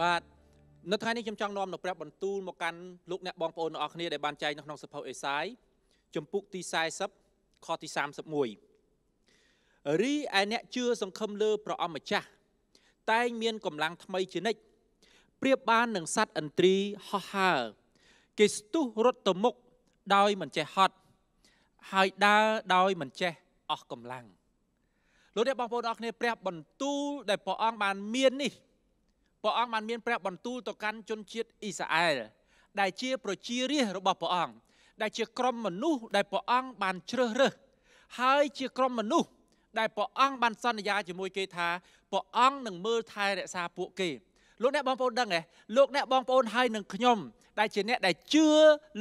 បាទនៅថ្ងៃនេះខ្ញុំចង់នាំនៅព្រះបន្ទូលមកកាន់លោកអ្នកបងប្អូនទាំងអស់គ្នាដែលបានចែកនៅក្នុងសភៅអេសាយជំពូកទី40ខទី31រីឯអ្នកជឿសង្ឃឹមលើព្រះអម្ចាស់ តែងមានកម្លាំងថ្មីជានិច្ចប្រៀបបាននឹងសัตว์ឥន្ទ្រីហោះហើរគេស្ទុះរត់ទៅមុខដោយមិនចេះហត់ហើយដើរដោយមិនចេះអស់កម្លាំងលោកអ្នកបងប្អូនអរគ្នាព្រះបន្ទូលដែលព្រះអង្គបានមាននេះព្រះអង្គបានមានព្រះបន្ទូលទៅកាន់ជនជាតិអ៊ីស្រាអែលដែលជាប្រជារាស្ត្ររបស់ព្រះអង្គដែលជាក្រុមមនុស្សដែលព្រះអង្គបានជ្រើសរើសហើយជាក្រុមមនុស្សដែលព្រះអង្គបានសន្យាជាមួយគេថាព្រះអង្គនឹងមើលថែរក្សាពួកគេលោកអ្នកបងប្អូនដឹងទេលោកអ្នកបងប្អូនហើយនឹងខ្ញុំ ដែលជាអ្នកដែលជឿ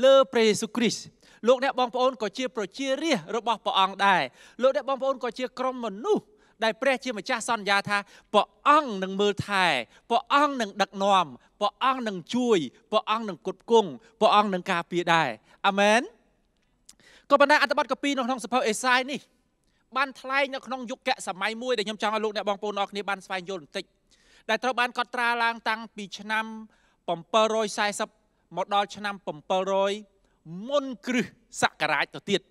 លើព្រះយេស៊ូវគ្រីស្ទលោកអ្នកបងប្អូនក៏ជាប្រជារាស្ត្ររបស់ព្រះអង្គដែរលោកអ្នកបងប្អូនក៏ជាក្រុមមនុស្សដែលព្រះជាម្ចាស់សន្យាថាព្រះអង្គនឹងមើលថែព្រះអង្គនឹងដឹកនាំព្រះអង្គនឹងជួយព្រះអង្គនឹងគ្រប់គង់ព្រះអង្គនឹងការពារដែរអាមែនក៏ប៉ុន្តែអត្ថបទកពីនៅក្នុងសភៅអេសាយនេះ បានថ្លែងនៅក្នុងយុគសម័យមួយដែលខ្ញុំចង់ឲ្យលោកអ្នកបងប្អូនអរគ្នាបានស្វែងយល់បន្តិចដែលត្រូវបានកត់ត្រាឡើង តាំងពីឆ្នាំ740មកដល់ឆ្នាំ700មុនគ្រិស្តសករាជទៅទៀត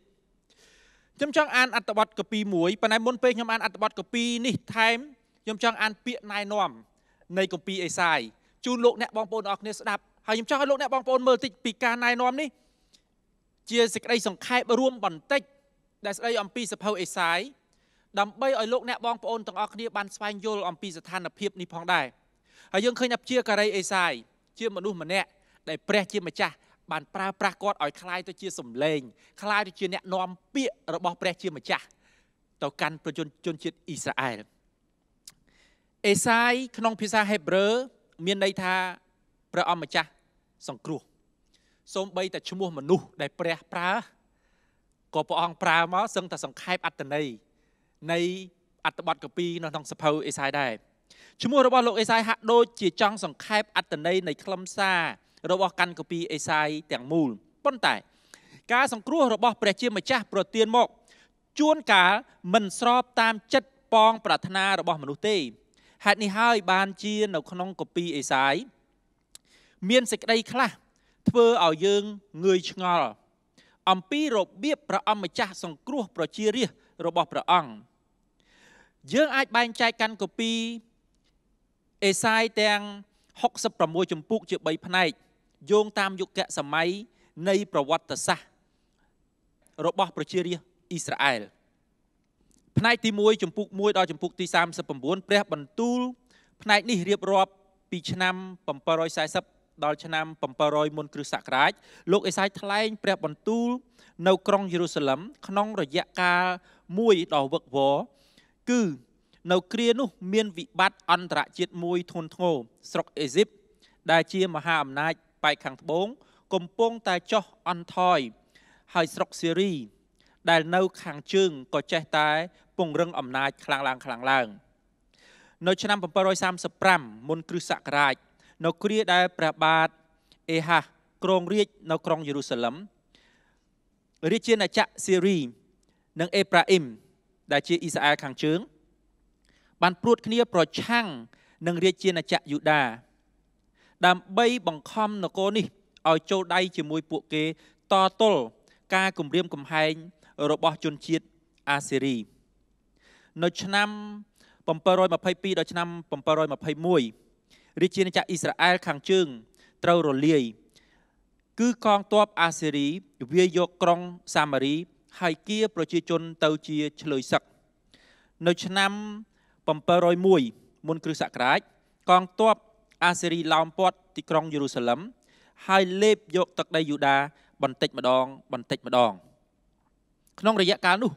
ខ្ញុំចង់អានអត្ថបទកពី1ប៉ុន្តែមុនពេលខ្ញុំអានអត្ថបទកពីនេះថែមខ្ញុំចង់អានពាក្យណែនាំនៃកពីអេសាយជូនលោកអ្នកបងប្អូនអរគ្នាស្ដាប់ហើយខ្ញុំចង់ឲ្យលោកអ្នកបងប្អូនមើលតិចពីការណែនាំនេះជាសេចក្តីសង្ខេបរួមបន្តិចដែលស្ដីអំពីសភៅអេសាយដើម្បីឲ្យលោកអ្នកបងប្អូនទាំងអស់គ្នាបានស្វែងយល់អំពីស្ថានភាពនេះផងដែរហើយយើងឃើញថាជាការ៉េអេសាយជាមនុស្សម្នាក់ដែលព្រះជាម្ចាស់បានប្រើប្រាស់គាត់ឲ្យคล้ายទៅជាសម្លេងคล้ายទៅជាអ្នកនាំពាក្យរបស់ព្រះជាម្ចាស់ទៅកាន់ប្រជាជនជាតិអ៊ីស្រាអែលអេសាយក្នុងភាសាហេប្រឺមានន័យថាព្រះអម្ចាស់សង្គ្រោះសូម្បីតែឈ្មោះមនុស្សដែលព្រះប្រើក៏ព្រះអង្គប្រើមកសឹងតែសង្ខេបអត្តន័យនៃ អត្តបទកពីនៅក្នុងសភៅអេសាយដែរឈ្មោះរបស់លោកអេសាយហាក់ដូចជាចង់សង្ខេបអត្តន័យនៃខ្លឹមសាររបស់កាន់កាពីអេសាយទាំងមូលប៉ុន្តែការសង្គ្រោះរបស់ព្រះជាម្ចាស់ប្រទានមក ជួនកាលមិនស្របតាមចិត្តប៉ងប្រាថ្នារបស់មនុស្សទេហេតុនេះហើយបានជានៅក្នុងកាពីអេសាយមានសេចក្តីខ្លះធ្វើឲ្យយើងងឿយឆ្ងល់អំពីរបៀបព្រះអង្គម្ចាស់សង្គ្រោះប្រជារាស្ត្ររបស់ព្រះអង្គយើងអាចបែងចែកកាន់កាពីអេសាយទាំង66ជំពូកជា3ផ្នែកយោងតាមយុគសម័យនៃប្រវត្តិសាស្ត្ររបស់ ប្រជារាស្ត្រអ៊ីស្រាអែលផ្នែកទី1ចំពុក1ដល់ចំពុកទី39ព្រះបន្ទូល ផ្នែកនេះរៀបរាប់ពីឆ្នាំ740ដល់ឆ្នាំ700មុនគ្រិស្តសករាជលោកអេសាយថ្លែងព្រះបន្ទូលនៅក្រុងយេរូសាឡឹមក្នុង រយៈកាល1ដ៏វឹកវរគឺ នៅគ្រានោះមានវិបត្តិអន្តរជាតិមួយធ្ងន់ធ្ងរស្រុកអេស៊ីបដែលជាមហាអំណាចប៉ែកខាងត្បូងកំពុងតែចុះអន់ថយហើយស្រុកសេរីដែលនៅខាងជើងក៏ចេះតែ ពង្រឹងអំណាចខ្លាំងឡើងខ្លាំងឡើង នៅឆ្នាំ735មុនគ្រិស្តសករាជនៅគ្រាដែលព្រះបាទអេហាគ្រងរាជនៅក្រុងយេរូសាឡឹមរាជាណាចក្រសេរី និងអេប្រាអ៊ីមដែលជាអ៊ីស្រាអែលខាងជើង បានព្រួតគ្នាប្រឆាំងនឹងរាជាណាចក្រយូដាដើម្បីបង្ខំនគរនេះឲ្យចូលដៃជាមួយពួកគេតទល់ការគំរាមកំហែងរបស់ជនជាតិអាសេរី នៅឆ្នាំ722ដល់ឆ្នាំ721រាជាណាចក្រអ៊ីស្រាអែលខាងជើងត្រូវរលាយគឺកងទ័ពអាសេរីវាយយកក្រុងសាម៉ារី ហើយគៀប្រជាជនទៅជាឆ្លើយសឹកនៅឆ្នាំ701មុនគ្រិស្តសករាជកងទ័ពអាសេរីឡោមព័ទ្ធទីក្រុងយេរូសាឡឹមហើយលេបយកទឹកដីយូដា បន្តិចម្ដង បន្តិចម្ដង ក្នុងរយៈកាលនោះ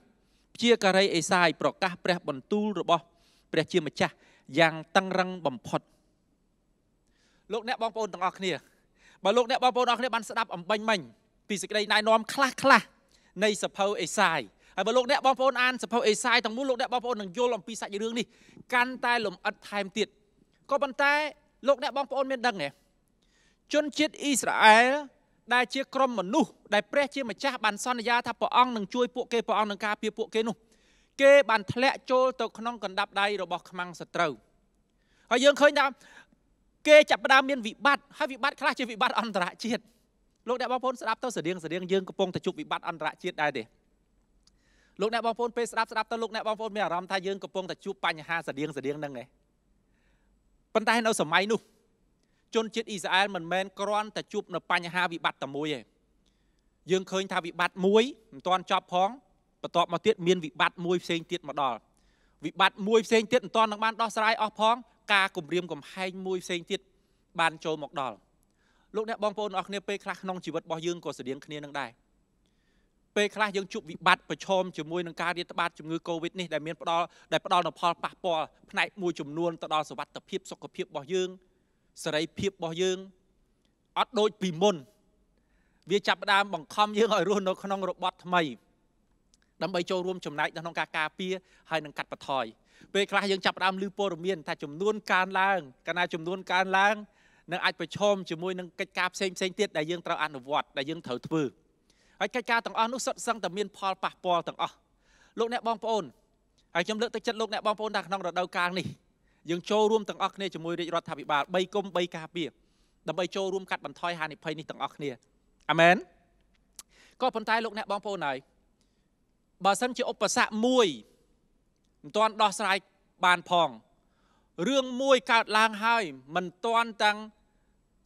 ព្យាការីអេសាយប្រកាសព្រះបន្ទូលរបស់ព្រះជាម្ចាស់យ៉ាងតឹងរឹងបំផុតលោកអ្នកបងប្អូនទាំងអស់គ្នាបើលោកអ្នកបងប្អូនទាំងអស់គ្នាបានស្ដាប់អំបញ្ញមិញពីសេចក្តីណែនាំខ្លះខ្លះនៃសភៅអេសាយហើយបើលោកអ្នកបងប្អូនអានសភៅអេសាយទាំងមូលលោកអ្នកបងប្អូននឹងយល់អំពីសាច់រឿងនេះកាន់តែលំអិតថែមទៀតក៏ប៉ុន្តែលោកអ្នកបងប្អូនមានដឹងទេជនជាតិអ៊ីស្រាអែលដែលជាក្រុមមនុស្សដែលព្រះជាម្ចាស់បានសន្យាថាព្រះអង្គនឹងជួយពួកគេព្រះអង្គនឹងការពារពួកគេនោះគេបានធ្លាក់ចូលទៅក្នុងកណ្ដាប់ដៃរបស់ខ្មាំងសត្រូវហើយយើងឃើញថាគេចាប់ផ្ដើមមានវិបត្តិហើយវិបត្តិខ្លះជាវិបត្តិអន្តរជាតិលោកអ្នកបងប្អូនស្ដាប់ទៅស្រដៀងស្រដៀងយើងកំពុងតែជួបវិបត្តិអន្តរជាតិដែរទេលោកអ្នកបងប្អូនពេលស្ដាប់ស្ដាប់ទៅលោកអ្នកបងប្អូនមានអារម្មណ៍ថាយើងកំពុងតែជួបបញ្ហាស្រដៀងស្រដៀងហ្នឹងឯងប៉ុន្តែនៅសម័យនោះ ជនជាតិអ៊ីស្រាអែលមិនមែនគ្រាន់តែជួបនៅបញ្ហាវិបត្តិតែមួយទេយើងឃើញថាវិបត្តិមួយមិនទាន់ចប់ផងបន្ទាប់មកទៀតមានវិបត្តិមួយផ្សេងទៀតមកដល់វិបត្តិមួយផ្សេងទៀតមិនទាន់នឹងបានដោះស្រាយអស់ផងការគម្រាមកំហែងមួយផ្សេងទៀតបានចូលមកដល់លោកអ្នកបងប្អូនអរគ្នាពេលខ្លះក្នុងជីវិតរបស់យើងក៏ស្រដៀងគ្នានឹងដែរពេលខ្លះយើងជួបវិបត្តិប្រឈមជាមួយនឹងការរាតត្បាតជំងឺ Covid នេះដែលមានផ្ដល់ដែលផ្ដល់នូវផលប៉ះពាល់ផ្នែក មួយចំនួនទៅដល់សុខភាពសុខភាពរបស់យើងសេរីភាពរបស់យើងអត់ដូចពីមុនវាចាប់ផ្ដើមបង្ខំយើងឲ្យរស់នៅក្នុងរបបថ្មីដើម្បីចូលរួមចំណែកក្នុងការការពារហើយនឹងកាត់បន្ថយពេលខ្លះយើងចាប់ផ្ដើមឮព័ត៌មានថាចំនួនកើនឡើងកាលណាចំនួនកើនឡើង នឹងអាចប្រឈមជាមួយនឹងកិច្ចការផ្សេងផ្សេងទៀតដែលយើងត្រូវអនុវត្តដែលយើងត្រូវធ្វើ។ហើយកិច្ចការទាំងអស់នោះសុទ្ធសឹងតែមានផលប៉ះពាល់ទាំងអស់លោកអ្នកបងប្អូនហើយខ្ញុំលើកទឹកចិត្តលោកអ្នកបងប្អូនថាក្នុងរដូវកាលនេះយើងចូលរួមទាំងអស់គ្នាជាមួយរាជរដ្ឋាភិបាល3គុំ3ការពារដើម្បីចូលរួម កាត់បន្ថយហានិភ័យនេះទាំងអស់គ្នាអាមែនក៏ប៉ុន្តែលោកអ្នកបងប្អូនហើយបើសិនជាឧបសគ្គមួយមិនទាន់ដោះស្រាយបានផងរឿងមួយកើតឡើងហើយមិនទាន់ទាំង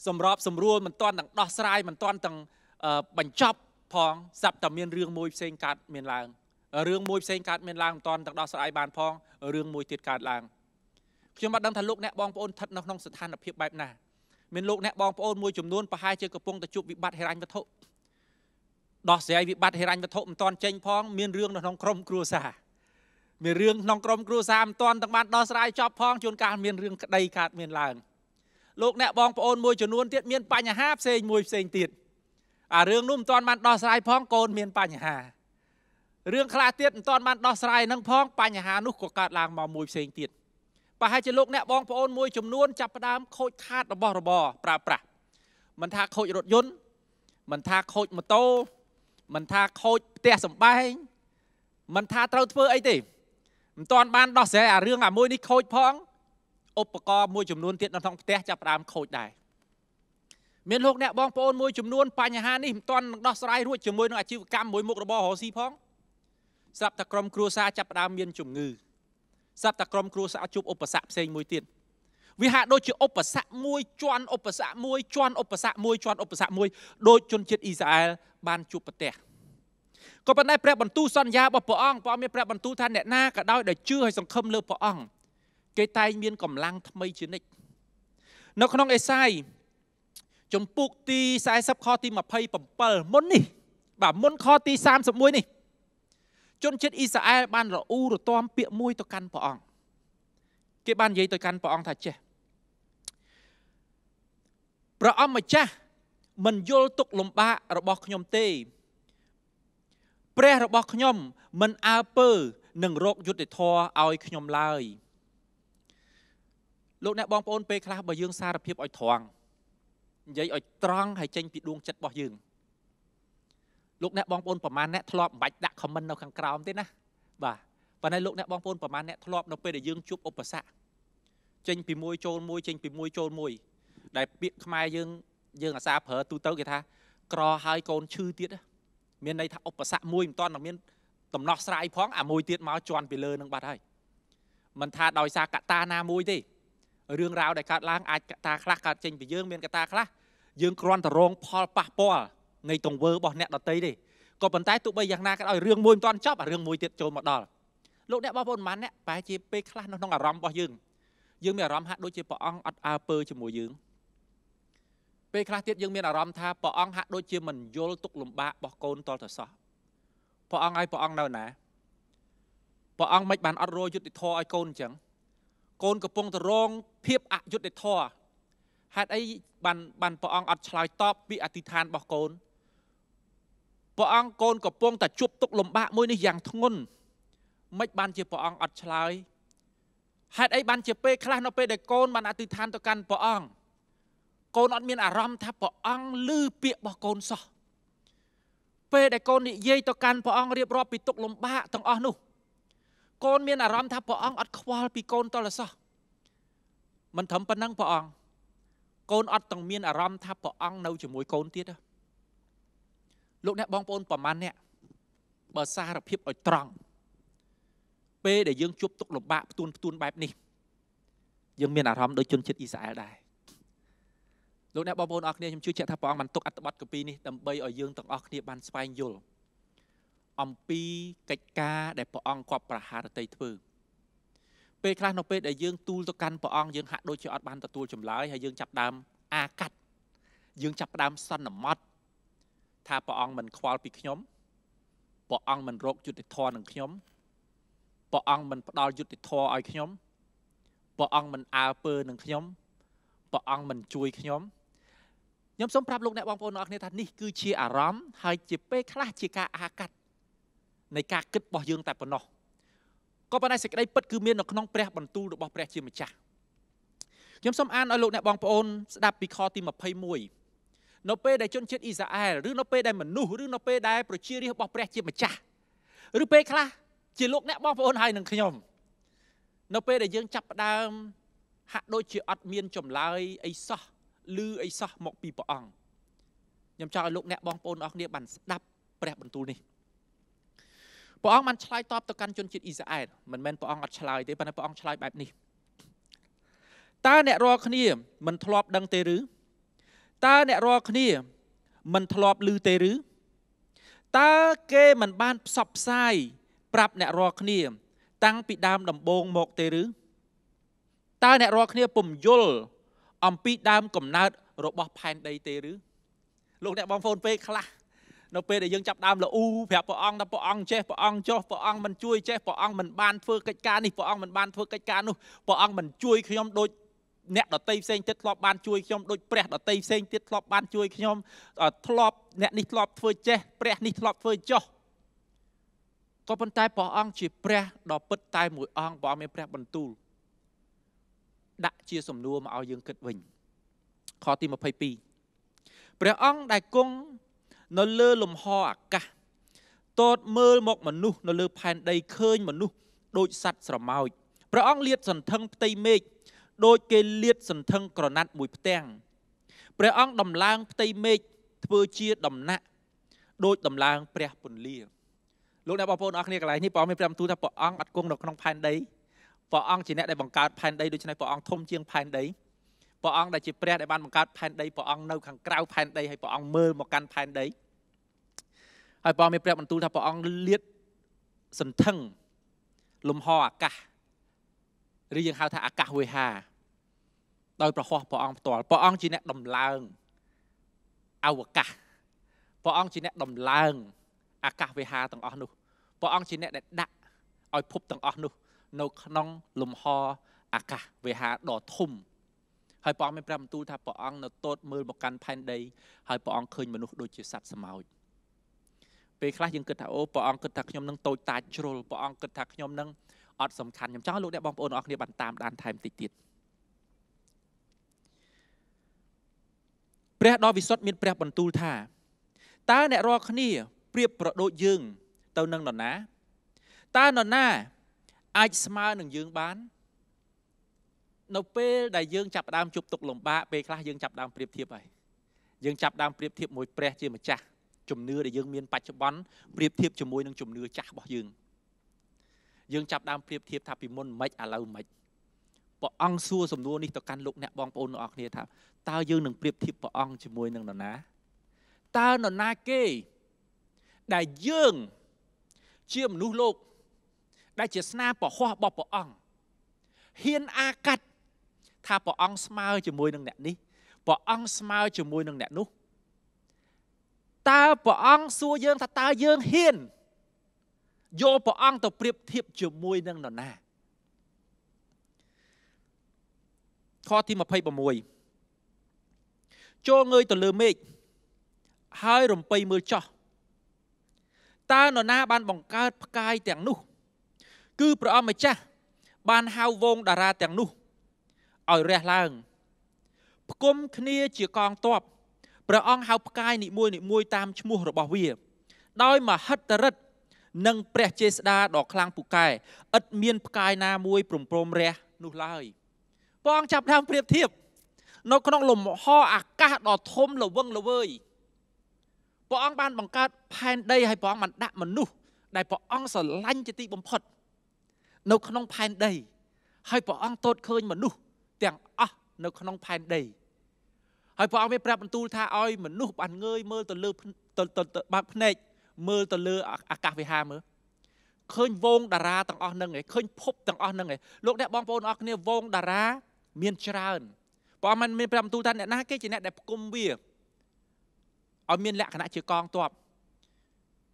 សម្របសម្រួលមិនទាន់ទាំងដោះស្រាយមិនទាន់ទាំងបញ្ចប់ផងសាប់តែមានរឿងមួយផ្សេងកើតមានឡើងរឿងមួយផ្សេងកើតមានឡើងមិនតាន់ទាំងដោះស្រាយបានផងរឿងមួយទៀតកើតឡើងខ្ញុំបានដឹងថាលោកអ្នកបងប្អូនស្ថិតនៅក្នុងស្ថានភាពបែបណាមានលោកអ្នកបងប្អូនមួយចំនួនប្រហែលជាកំពុងតែជួបវិបត្តិហិរញ្ញវត្ថុដោះស្រាយវិបត្តិហិរញ្ញវត្ថុមិនតាន់ចេញផង មានរឿងនៅក្នុងក្រុមគ្រួសារមានរឿងក្នុងក្រុមគ្រួសារមិនតាន់ទាំងបានដោះស្រាយចប់ផងជួនកាលមានរឿងក្តីកើតមានឡើង លោកអ្នកបងប្អូនមួយចំនួនទៀតមានបញ្ហាផ្សេងមួយផ្សេងទៀតអារឿងនោះមិនទាន់បានដោះស្រាយផងកូនមានបញ្ហារឿងខ្លះទៀតមិនទាន់បានដោះស្រាយនឹងផងបញ្ហានោះក៏កើតឡើងមកមួយផ្សេងទៀតប្រហែលជាលោកអ្នកបងប្អូនមួយចំនួនចាប់ផ្ដើមខូចខាតរបស់របរប្រើប្រាស់មិនថាខូចរថយន្តមិនថាខូចម៉ូតូមិនថាខូចផ្ទះសម្បែងមិនថាត្រូវធ្វើអីទេមិនទាន់បានដោះស្រាយអារឿងអាមួយនេះខូចផងឧបករណ៍មួយចំនួនទៀតនៅក្នុងផ្ទះចាប់ផ្ដើមខូចដែរមានលោកអ្នកបងប្អូនមួយចំនួនបញ្ហានេះមិនទាន់នឹងដោះស្រាយរួចជាមួយនឹងអាជីវកម្មមួយមុខរបររស់ស៊ីផងស្រាប់តែក្រុមគ្រួសារចាប់ផ្ដើមមាន ជំងឺស្រាប់តែក្រុមគ្រួសារជួបឧបសគ្គផ្សេងមួយទៀតវាហាក់ដូចជាឧបសគ្គមួយជាន់ឧបសគ្គមួយជាន់ឧបសគ្គមួយជាន់ឧបសគ្គមួយដោយជនជាតិអ៊ីស្រាអែលបានជួបប្រទះក៏ប៉ុន្តែព្រះបន្ទូលសន្យារបស់ព្រះអង្គព្រះអង្គមានព្រះបន្ទូលថាអ្នកណាក៏ដោយដែលជឿហើយសង្ឃឹមលើព្រះអង្គគេតែងមានកម្លាំងថ្មីជានិច្ចនៅក្នុងអេសាយជំពូកទី40ខទី27មុននេះ បាទមុនខទី31នេះ ជនជាតិអ៊ីស្រាអែលបានរអ៊ូរទាំពាក្យមួយទៅកាន់ព្រះអង្គគេបាននិយាយទៅកាន់ព្រះអង្គថាចេះព្រះអង្គម្ចាស់មិនយល់ទុកលំបាករបស់ខ្ញុំទេ ព្រះរបស់ខ្ញុំ មិនអើពើនឹងរកយុត្តិធម៌ឲ្យខ្ញុំឡើយលោកអ្នកបងប្អូនពេលខ្លះបើយើងសារភាពឲ្យត្រង់និយាយឲ្យត្រង់ហើយចេញ ពីដួងចិត្តរបស់យើងលោកអ្នកបងប្អូនប្រមាណអ្នកធ្លាប់មិនបាច់ដាក់ comment នៅខាងក្រោមទេណាបាទប៉ុន្តែលោកអ្នកបងប្អូនប្រមាណអ្នកធ្លាប់នៅ ពេលដែលយើងជួបឧបសគ្គចេញពីមួយចូលមួយចេញពីមួយចូលមួយ ដែលពាក្យខ្មែរយើង យើងអាសាប្រើទូទៅគេថា ក្រហើយកូនឈឺទៀតមានន័យថាឧបសគ្គមួយមិនតាន់មានដំណោះស្រាយផងអាមួយទៀតមកជន់ពីលើនឹងបាត់ហើយមិនថាដោយសារកត្តាណាមួយទេរឿងរ៉ាវដែលកើតឡើងអាចកតាខ្លះកើតចេញពីយើងមានកតាខ្លះយើងគ្រាន់តែរង ផលប៉ះពាល់នៃទង្វើរបស់អ្នកដតីទេក៏ប៉ុន្តែទោះបីយ៉ាងណាក៏ដោយរឿងមួយមិនទាន់ចប់រឿងមួយទៀតចូលមកដល់លោកអ្នកបងប្អូនម៉ានអ្នកបែរជាពេលខ្លះនៅក្នុងអារម្មណ៍របស់យើងយើងមានអារម្មណ៍ហាក់ដូចជាព្រះអង្គអត់អើពើជាមួយយើងពេលខ្លះទៀតយើងមានអារម្មណ៍ថាព្រះអង្គហាក់ដូចជាមិនយល់ទុកលំបាករបស់កូនតលតសោះព្រះអង្គឲ្យព្រះអង្គនៅណាព្រះអង្គមិនបានអត់រយយុទ្ធធរឲ្យកូនអញ្ចឹងកូនកំពុងតរងភាពអយុត្តិធម៌ហេតុអីបានបានព្រះអង្គអត់ឆ្លើយតបពីអធិដ្ឋានរបស់កូនព្រះអង្គកូនកំពុងតែជួបទុក្ខលំបាកមួយនេះយ៉ាងធ្ងន់មិនបានជាព្រះអង្គអត់ឆ្លើយហេតុអីបានជាពេលខ្លះនៅពេលដែលកូនបានអធិដ្ឋានទៅកាន់ព្រះអង្គកូនអត់មានអារម្មណ៍ថាព្រះអង្គឮពាក្យរបស់កូនសោះពេលដែលកូននិយាយទៅកាន់ព្រះអង្គរៀបរាប់ពីទុក្ខលំបាកទាំងអស់នោះកូនមានអារម្មណ៍ថាព្រះអង្គអត់ខ្វល់ពីកូនតលសោះមិនត្រឹមប៉ុណ្ណឹងព្រះអង្គកូនអត់ទាំងមានអារម្មណ៍ថាព្រះអង្គនៅជាមួយកូនទៀតលោកអ្នកបងប្អូនប្រមាណអ្នកបើសារភាពឲ្យត្រង់ពេលដែលយើងជួបទុកលំបាកផ្ទួនផ្ទួនបែបនេះយើងមានអារម្មណ៍ដូចជនជាតិអ៊ីស្រាអែលដែរលោកអ្នកបងប្អូនអរគ្នាខ្ញុំជឿជាក់ថាព្រះអង្គបានទុកអត្ថបទកាពីនេះដើម្បីឲ្យយើងទាំងអស់គ្នាបានស្វែងយល់អំពីកិច្ចការដែលព្រះអង្គគាត់ប្រហារតីធ្វើពេលខ្លះនៅពេលដែលយើងទូលទៅកាន់ព្រះអង្គយើងហាក់ដូចជាអត់បានទទួលចម្លើយហើយយើងចាប់ដើមអាកាត់យើងចាប់ដើមសន្មត់ថាព្រះអង្គមិនខ្វល់ពីខ្ញុំព្រះអង្គមិនរកយុត្តិធម៌នឹងខ្ញុំព្រះអង្គមិន ផ្ដល់យុត្តិធម៌ឲ្យខ្ញុំព្រះអង្គមិនអើពើនឹងខ្ញុំព្រះអង្គមិនជួយខ្ញុំខ្ញុំសូមប្រាប់លោកអ្នកបងប្អូនទាំងអស់គ្នាថានេះគឺជាអារម្មណ៍ហើយជាពេលខ្លះជាការអាកាត់នៃការគិតរបស់យើងតែប៉ុណ្ណោះក៏ប៉ុន្តែសេចក្តីពិតគឺមាននៅក្នុងព្រះបន្ទូលរបស់ព្រះជាម្ចាស់ខ្ញុំសូមអានឲ្យលោកអ្នកបងប្អូនស្ដាប់ពីខទី21នៅពេលដែលជនជាតិអ៊ីស្រាអែលឬនៅពេលដែលមនុស្សឬនៅពេលដែលប្រជារាស្ត្ររបស់ព្រះជាម្ចាស់ឬពេលខ្លះជាលោកអ្នកបងប្អូនហើយនឹងខ្ញុំ នៅពេលដែលយើងចាប់ផ្ដើមហាក់ដូចជាអត់មានចម្លើយអីសោះឬអីសោះមកពីព្រះអង្គខ្ញុំចង់ឲ្យលោកអ្នកបងប្អូនអស់គ្នាបានស្ដាប់ព្រះបន្ទូលនេះព្រះអង្គបានឆ្លើយតបទៅកាន់ជនជាតិអ៊ីស្រាអែលមិនមែនព្រះអង្គអត់ឆ្លើយទេប៉ុន្តែព្រះអង្គឆ្លើយបែបនេះតើអ្នករាល់គ្នាមិនធ្លាប់ដឹងទេឬតើអ្នករាល់គ្នាមិនធ្លាប់ឮទេឬតើគេមិនបានផ្សព្វផ្សាយប្រាប់អ្នករាល់គ្នាតាំងពីដើមដំបូងមកទេឬតើអ្នករាល់គ្នាពុំយល់អំពីដើមកំណើតរបស់ផែនដីទេឬលោកអ្នកបងប្អូនពេលខ្លះនៅពេលដែលយើងចាប់ដើមលអ៊ូប្រាប់ព្រះអង្គថាព្រះអង្គចេះព្រះអង្គចោះព្រះអង្គមិនជួយចេះព្រះអង្គមិនបានធ្វើកិច្ចការនេះព្រះអង្គមិនបានធ្វើកិច្ចការនោះព្រះអង្គមិនជួយខ្ញុំដូចអ្នកដតីផ្សេងទៀតធ្លាប់បានជួយខ្ញុំដូចព្រះដតីផ្សេងទៀតធ្លាប់បានជួយខ្ញុំធ្លាប់អ្នកនេះធ្លាប់ធ្វើចេះព្រះនេះធ្លាប់ធ្វើចោះក៏ប៉ុន្តែព្រះអង្គជាព្រះដ៏ពិតតែមួយអង្គព្រះអង្គមានព្រះបន្ទូលដាក់ជាសំណួរមកឲ្យយើងគិតវិញខទី22ព្រះអង្គដែលគង់នៅលើលំហអាកាសតតមើលមកមនុស្សនៅលើផែនដីឃើញមនុស្សដូចសត្វស្រមោចព្រះអង្គលាតសន្ធឹងផ្ទៃមេឃដូចគេលាតសន្ធឹងក្រណាត់មួយផ្ទាំងព្រះអង្គដំឡើងផ្ទៃមេឃធ្វើជាដំណាក់ដូចដំឡើងព្រះពន្លាលោកអ្នកបងប្អូនអរគ្នាកន្លែងនេះព្រះអង្គមានព្រះបន្ទូលថាព្រះអង្គអត់គង់នៅក្នុងផែនដីព្រះអង្គជាអ្នកដែលបង្កើតផែនដីដូច្នេះព្រះអង្គធំជាងផែនដីព្រះអង្គដែលជាព្រះដែលបានបង្កើតផែនដីព្រះអង្គនៅខាងក្រៅផែនដីហើយព្រះអង្គមើលមកកាន់ផែនដីហើយព្រះអង្គមានព្រះបន្ទូលថាព្រះអង្គលាតសន្ធឹងលំហអាកាសឬយើងហៅថាអាកាសវេហាដោយប្រហោះព្រះអង្គផ្ទាល់ព្រះអង្គជាអ្នកដំឡើងអវកាសព្រះអង្គជាអ្នកដំឡើងអាកាសវេហាទាំងអស់នោះព្រះអង្គជាអ្នកដែលដាក់ឲ្យភពទាំងអស់នោះនៅក្នុងលំហអាកាសវេហាដ៏ធំហើយព្រះអង្គមានប្រាប់បន្ទូលថាព្រះអង្គនៅទតមើលមកកាន់ផែនដីហើយព្រះអង្គឃើញមនុស្សដូចជាសត្វស្មោចពេលខ្លះយើងគិតថាអូព្រះអង្គគិតថាខ្ញុំនឹងតូចតាចជ្រុលព្រះអង្គគិតថាខ្ញុំនឹងអត់សំខាន់ខ្ញុំចង់ឲ្យលោកអ្នកបងប្អូនអរគ្នាបានតាមដានថែមតិចទៀតព្រះដ៏វិសុទ្ធមានព្រះបន្ទូលថាតើអ្នករាល់គ្នាប្រៀបប្រដូចយើងទៅនឹងនរណាតើនរណា អាចស្មើនឹងយើងបាននៅពេលដែលយើងចាប់ដើមជប់ទុកលំបាកពេលខ្លះយើងចាប់ដើមប្រៀបធៀបហើយយើងចាប់ដើមប្រៀបធៀបមួយព្រះជាម្ចាស់ជំនឿដែលយើងមានបច្ចុប្បន្នប្រៀបធៀបជាមួយនឹងជំនឿចាស់របស់យើងយើងចាប់ដើមប្រៀបធៀបថាពីមុនមិនឥឡូវមិនព្រះអង្គសួរសំណួរនេះទៅកាន់លោកអ្នកបងប្អូនទាំងអស់គ្នាថាតើយើងនឹងប្រៀបធៀបព្រះអង្គជាមួយនឹងនរណាតើនរណាគេដែលយើងជាមនុស្សលោក ដែលជាស្នាពហោះរបស់ព្រះអង្គហ៊ានអាកាត់ថាព្រះអង្គស្មើជាមួយនឹងអ្នកនេះព្រះអង្គស្មើជាមួយនឹងអ្នកនោះតើព្រះអង្គសួរយើងថាតើយើងហ៊ានយកព្រះអង្គទៅប្រៀបធៀបជាមួយនឹងនរណាខទី26ចូលងើយទៅលើមេឃហើយរំពៃមើលចោះតើនរណាបានបង្កើតផ្កាយទាំងនោះ គឺព្រះអង្គម្ចាស់បានហៅវងតារាទាំងនោះឲ្យរះឡើងផ្គុំគ្នាជាកងទ័ពព្រះអង្គហៅផ្កាយនីមួយនីមួយតាមឈ្មោះរបស់វា ដោយមហិទ្ធិរិទ្ធនិង ព្រះចេស្តាដ៏ខ្លាំងពូកែឥតមានផ្កាយណាមួយប្រំព្រំរះនោះឡើយព្រះអង្គចាប់ដើមប្រៀបធៀបនៅក្នុងលំហអាកាសដ៏ធំល្វឹងល្វើយព្រះអង្គបានបង្កើតផែនដីឲ្យព្រះអង្គបានដាក់មនុស្សដែលព្រះអង្គស្រឡាញ់ជាទីបំផុត នៅក្នុងផែនដីហើយព្រះអង្គទតឃើញមនុស្សទាំងអស់នៅក្នុងផែនដីហើយព្រះអង្គមានប្រាប់បន្ទូលថាឲ្យមនុស្សបានងើយមើលទៅលើបាក់ភ្នែកមើលទៅលើអាកាសវិហារមើលឃើញវង តារាទាំងអស់ហ្នឹងឯងឃើញភពទាំងអស់ហ្នឹងឯងលោកអ្នកបងប្អូនអរគ្នាវងតារាមានច្រើនព្រះអង្គមានប្រាប់បន្ទូលថាអ្នកណាគេជាអ្នកដែលផ្គុំវាឲ្យមានលក្ខណៈជាកងទ័ព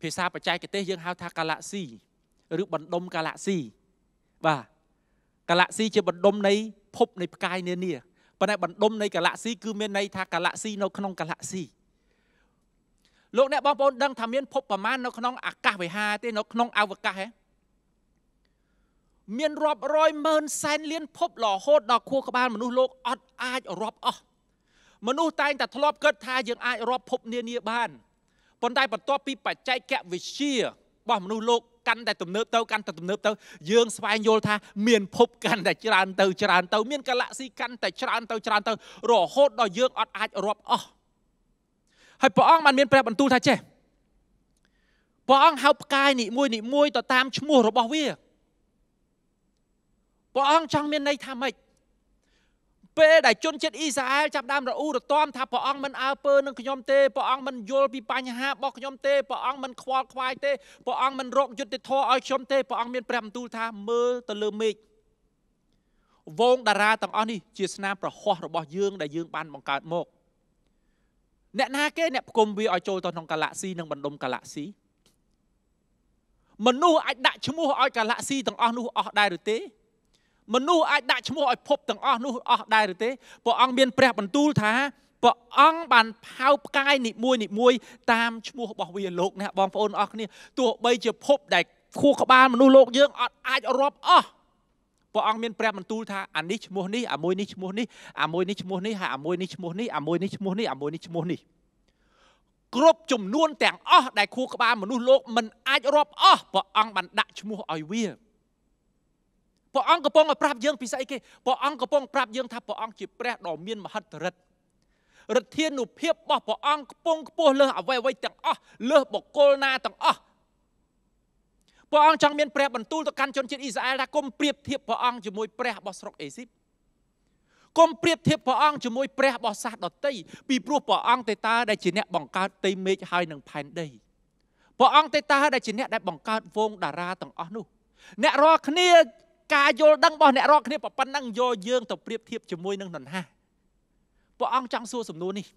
ភាសាបច្ចេកទេសយើងហៅថា galaxy ឬបណ្ដុំ galaxy បាទ galaxy ជាបណ្ដុំនៃភពនៃផ្កាយនានាប៉ុន្តែបណ្ដុំនៃកាឡាក់ស៊ីគឺមានន័យថាកាឡាក់ស៊ីនៅក្នុងកាឡាក់ស៊ីលោកអ្នកបងប្អូនដឹងថាមានភពប្រមាណនៅក្នុងអាកាសវិហារទេនៅក្នុងអវកាសទេមានរាប់រយម៉ឺនសែនលានភពរហូតដល់ខួរក្បាលមនុស្សលោកអត់អាចរាប់អស់មនុស្សតែងតែធ្លាប់គិតថាយើងអាចរាប់ភពនានាបានប៉ុន្តែបន្ទាប់ពីបច្ចេកវិទ្យារបស់មនុស្សលោកកាន់តែទំនើបទៅកាន់តែទំនើបទៅយើងស្វែងយល់ថា មានភពកាន់តែច្រើនទៅច្រើនទៅ មានកាឡាក់ស៊ីកាន់តែច្រើនទៅច្រើនទៅ រហូតដល់យើងអត់អាចរាប់អស់ហើយព្រះអង្គបានមានព្រះបន្ទូលថាចេះព្រះអង្គហៅផ្កាយនីមួយនីមួយទៅតាមឈ្មោះរបស់វាព្រះអង្គចង់មានន័យថាម៉េចពេលដែលជនជាតិអ៊ីស្រាអែលចាប់ដើមរអ៊ូរទាំថាព្រះអង្គមិនអើពើនឹងខ្ញុំទេព្រះអង្គមិនយល់ពីបញ្ហារបស់ខ្ញុំទេព្រះអង្គមិនខ្វល់ខ្វាយទេព្រះអង្គមិនរកយុត្តិធម៌ឲ្យខ្ញុំទេព្រះអង្គមានព្រះបន្ទូលថាមើលទៅលើមេឃវងតារាទាំងអស់នេះជាស្នាមប្រហោះរបស់យើងដែលយើងបានបង្កើតមកអ្នកណាគេអ្នកផ្គុំវាឲ្យចូលទៅក្នុងកាឡាក់ស៊ីនិងបណ្ដុំកាឡាក់ស៊ីមនុស្សអាចដាក់ឈ្មោះឲ្យកាឡាក់ស៊ីទាំងអស់នោះអស់ដែរឬទេមនុស្សអាចដាក់ឈ្មោះឲ្យភពទាំងអស់នោះអស់ដែរឬទេព្រះអង្គមានព្រះបន្ទូលថាព្រះអង្គបានផៅផ្កាយនីមួយនីមួយតាមឈ្មោះរបស់វាលោកណាបងប្អូនអស់គ្នាទោះបីជាភពដែលខួរក្បាលមនុស្សលោកយើងអត់អាចរាប់អស់ព្រះអង្គមានព្រះបន្ទូលថាអានេះឈ្មោះនេះអាមួយនេះឈ្មោះនេះអាមួយនេះឈ្មោះនេះហើយអាមួយនេះឈ្មោះនេះអាមួយនេះឈ្មោះនេះអាមួយនេះឈ្មោះនេះគ្រប់ចំនួនទាំងអស់ដែលខួរក្បាលមនុស្សលោកមិនអាចរាប់អស់ព្រះអង្គបានដាក់ឈ្មោះឲ្យវាព្រះអង្គកំពុងប្រាប់យើងពីស្អីគេព្រះអង្គកំពុងប្រាប់យើងថាព្រះអង្គជាព្រះដ៏មានមហិទ្ធិឫទ្ធិឫទ្ធានុភាពរបស់ព្រះអង្គខ្ពង់ខ្ពស់លើអ្វីអ្វីទាំងអស់លើបុគ្គលណាទាំងអស់ព្រះអង្គចង់មានព្រះបន្ទូលទៅកាន់ជនជាតិអ៊ីស្រាអែលថាគុំប្រៀបធៀបព្រះអង្គជាមួយព្រះរបស់ស្រុកអេស៊ីបគុំប្រៀបធៀបព្រះអង្គជាមួយព្រះរបស់សាសដតីពីព្រោះព្រះអង្គទេតាដែលជាអ្នកបង្កើតទីមេឃហើយនិងផែនដីព្រះអង្គទេតាដែលជាអ្នកដែលបង្កើតវងតារាទាំងអស់នោះអ្នករាល់គ្នាការយល់ដឹងរបស់អ្នករាល់គ្នាប៉ុណ្ណឹងយកយើងទៅប្រៀបធៀបជាមួយនឹងដណ្ហាព្រះអង្គចង់សួរសំណួរនេះ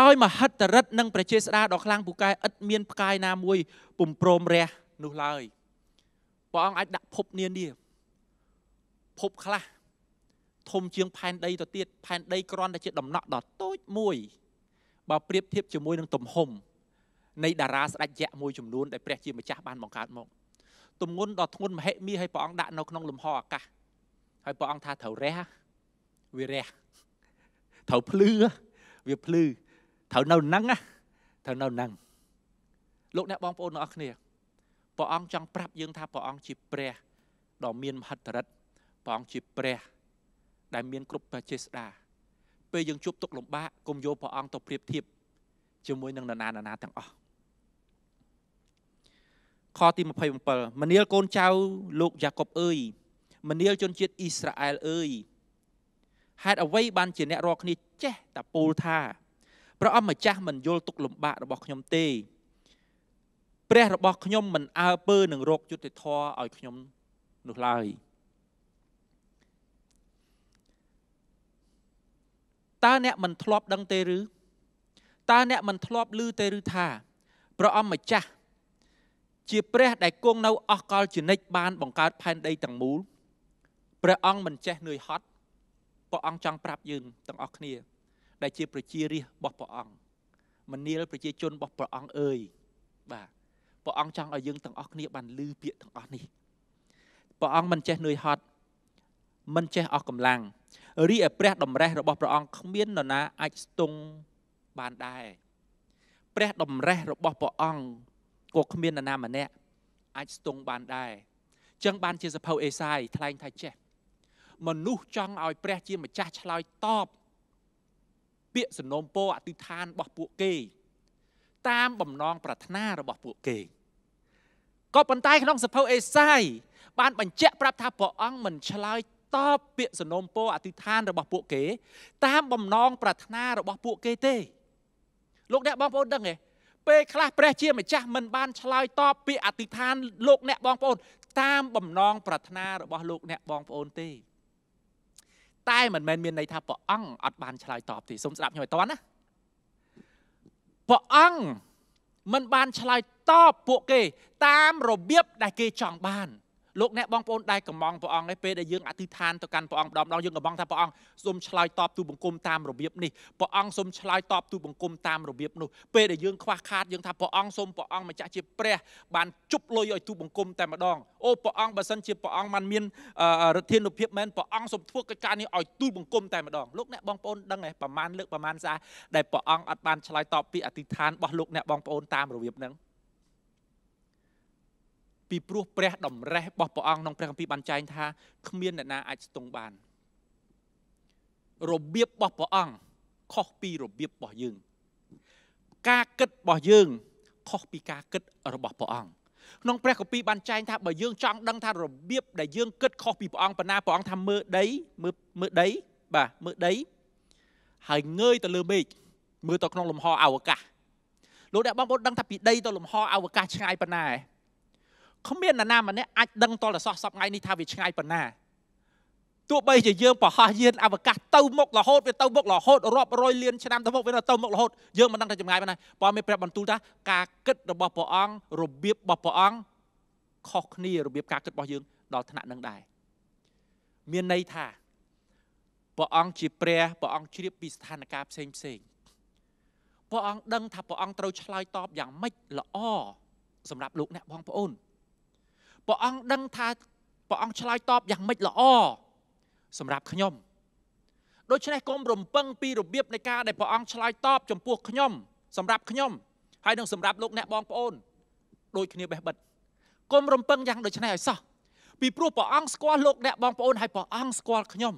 ដោយមហិទ្ធរិទ្ធនិងប្រជាស្ដារដ៏ខ្លាំងពូកែឥតមាន ផ្កាយណាមួយពំប្រមរះនោះឡើយព្រះអង្គអាចដាក់ភពនានាភពខ្លះធំជាងផែនដីទៅទៀតផែនដីគ្រាន់តែជាដំណក់ដ៏តូចមួយបើប្រៀបធៀបជាមួយនឹងទំហំនៃតារាស្ដេចយៈមួយចំនួនដែលព្រះជាម្ចាស់បានបង្កើតមកទម្ងន់ដ៏ធ្ងន់មហិមាឲ្យព្រះអង្គដាក់នៅក្នុងលំហអាកាសហើយព្រះអង្គថាត្រូវរះវារះត្រូវភ្លឺវាភ្លឺត្រូវនៅនឹងត្រូវនៅនឹងលោកអ្នកបងប្អូនទាំងអស់គ្នាព្រះអង្គចង់ប្រាប់យើងថាព្រះអង្គជាព្រះដ៏មានមហិទ្ធិឫទ្ធិព្រះអង្គជាព្រះ ដែលមានគ្រប់បច្ចេស្តាពេលយើងជួបទុកលំបាកកុំយកព្រះអង្គទៅប្រៀបធៀបជាមួយនឹងនរណានរណាទាំងអស់ខទី27មនាលកូនចៅ លោកយ៉ាកុបអើយមនាលជនជាតិអ៊ីស្រាអែលអើយហេតុអ្វីបានជាអ្នករាល់គ្នាចេះតែពោលថាព្រះអង្គម្ចាស់មិនយល់ទុកលំបាករបស់ខ្ញុំទេព្រះរបស់ខ្ញុំមិនអើពើនឹងរោគយុទ្ធធរឲ្យខ្ញុំនោះឡើយតើអ្នកមិនធ្លាប់ដឹងទេឬតើអ្នកមិនធ្លាប់ឮទេឬថាព្រះអង្គម្ចាស់ជាព្រះដែលគង់នៅអស់កលជានិច្ចបានបង្កើតផែនដីទាំងមូលព្រះអង្គមិនចេះនឿយហត់ព្រះអង្គចង់ប្រាប់យើងទាំងអស់គ្នា ដែលជាប្រជារាស្ត្ររបស់ព្រះអង្គមនាលប្រជាជនរបស់ព្រះអង្គអើយបាទព្រះអង្គចង់ឲ្យយើងទាំងអស់គ្នាបានលឺពាក្យទាំងអស់នេះព្រះអង្គមិនចេះនឿយហត់មិនចេះអស់កម្លាំងរីឯព្រះតម្រេះរបស់ព្រះអង្គគ្មាននរណាអាចស្ទង់បានដែរព្រះតម្រេះរបស់ព្រះអង្គក៏គ្មាននរណាម្នាក់អាចស្ទង់បានដែរចឹងបានជាសភៅអេសាយថ្លែងថាចេះមនុស្សចង់ឲ្យព្រះជាម្ចាស់ឆ្លើយតបពាក្យសំណូមពរអធិដ្ឋានរបស់ពួកគេ តាមបំណងប្រាថ្នារបស់ពួកគេក៏ប៉ុន្តែក្នុងសភៅអេសាយបានបញ្ជាក់ប្រាប់ថាព្រះអង្គមិនឆ្លើយតបពាក្យសំណូមពរអធិដ្ឋានរបស់ពួកគេតាមបំណងប្រាថ្នារបស់ពួកគេទេ លោកអ្នកបងប្អូនដឹងទេពេលខ្លះព្រះជាម្ចាស់មិនបានឆ្លើយតបពាក្យអធិដ្ឋានលោកអ្នកបងប្អូនតាមបំណងប្រាថ្នារបស់លោកអ្នកបងប្អូនទេតែមិនមែនមានន័យថាព្រះអង្គអត់បានឆ្លើយតបទេសូមស្ដាប់ខ្ញុំឲ្យតន់ណាព្រះអង្គមិនបានឆ្លើយតបពួកគេ តាមរបៀបដែលគេចង់បានលោកអ្នកបងប្អូនដែលកំងព្រះអង្គឯពេលដែលយើងអធិដ្ឋានទៅកាន់ព្រះអង្គម្ដងម្ដងយើងកំងថាព្រះអង្គសូមឆ្លើយតបទូបង្គំតាមរបៀបនេះព្រះអង្គសូមឆ្លើយតបទូបង្គំតាមរបៀបនោះពេលដែលយើងខ្វះខាតយើងថាព្រះអង្គសូមព្រះអង្គម្ចាស់ជាព្រះបានជប់លុយឲ្យទូបង្គំតែម្ដងអូព្រះអង្គបើសិនជាព្រះអង្គមិនមានរដ្ឋធានុភាពមែនព្រះអង្គសូមធ្វើកិច្ចការនេះឲ្យទូបង្គំតែម្ដងលោកអ្នកបងប្អូនដឹងឯប្រមាណលើកប្រមាណសារដែលព្រះអង្គអត់បានឆ្លើយតបពីអធិដ្ឋានរបស់លោកអ្នកបងប្អូនតាមរបៀបហ្នឹងពីព្រោះព្រះ តម្រេះរបស់ព្រះអង្គក្នុងព្រះគម្ពីរបានចែងថាគ្មានអ្នកណាអាចស្ទង់បានរបៀបរបស់ព្រះអង្គខុសពីរបៀបរបស់យើង ការគិតរបស់យើងខុសពីការគិតរបស់ព្រះអង្គក្នុងព្រះគម្ពីរបានចែងថាបើយើងចង់ដឹងថារបៀបដែលយើងគិតខុសពីព្រះអង្គប៉ុណ្ណាព្រះអង្គថាមើលដីមើលមើលដីបាទមើលដី ហើយងើយទៅលើមេឃមើលទៅក្នុងលំហអវកាសលោកអ្នកបងប្អូនដឹងថាពីដីទៅលំហអវកាសឆ្ងាយប៉ុណ្ណាឯងគ្មាននរណាម្នាក់អាចដឹងតលសោះសពថ្ងៃនេះថាវាឆ្ងាយប៉ុណ្ណាទោះបីជាយើងប្រហោះយានអវកាសទៅមុខរហូតវាទៅមុខរហូតរាប់រយលានឆ្នាំទៅមុខវាទៅមុខរហូតយើងមិនដឹងថាចម្ងាយប៉ុណ្ណាព្រោះមានព្រះបន្ទូលថាការគិតរបស់ព្រះអង្គរបៀបរបស់ព្រះអង្គខុសគ្នារបៀបការគិតរបស់យើងដល់ថ្នាក់នឹងដែរមានន័យថាព្រះអង្គជាព្រះព្រះអង្គជ្រាបពីស្ថានភាពផ្សេងផ្សេងព្រះអង្គដឹងថាព្រះអង្គត្រូវឆ្លើយតបយ៉ាងម៉េចល្អសម្រាប់លោកអ្នកបងប្អូនព្រះអង្គដឹងថាព្រះអង្គឆ្លើយតបយ៉ាងម៉េចល្អសម្រាប់ខ្ញុំដូច្នេះកុំរំពឹងពីរបៀបនៃការដែលព្រះអង្គឆ្លើយតបចំពោះខ្ញុំសម្រាប់ខ្ញុំហើយនឹងសម្រាប់លោកអ្នកបងប្អូនដូចគ្នាបេះបិទកុំរំពឹងយ៉ាងដូចនេះឲ្យសោះពីព្រោះព្រះអង្គស្គាល់លោកអ្នកបងប្អូនហើយព្រះអង្គស្គាល់ខ្ញុំ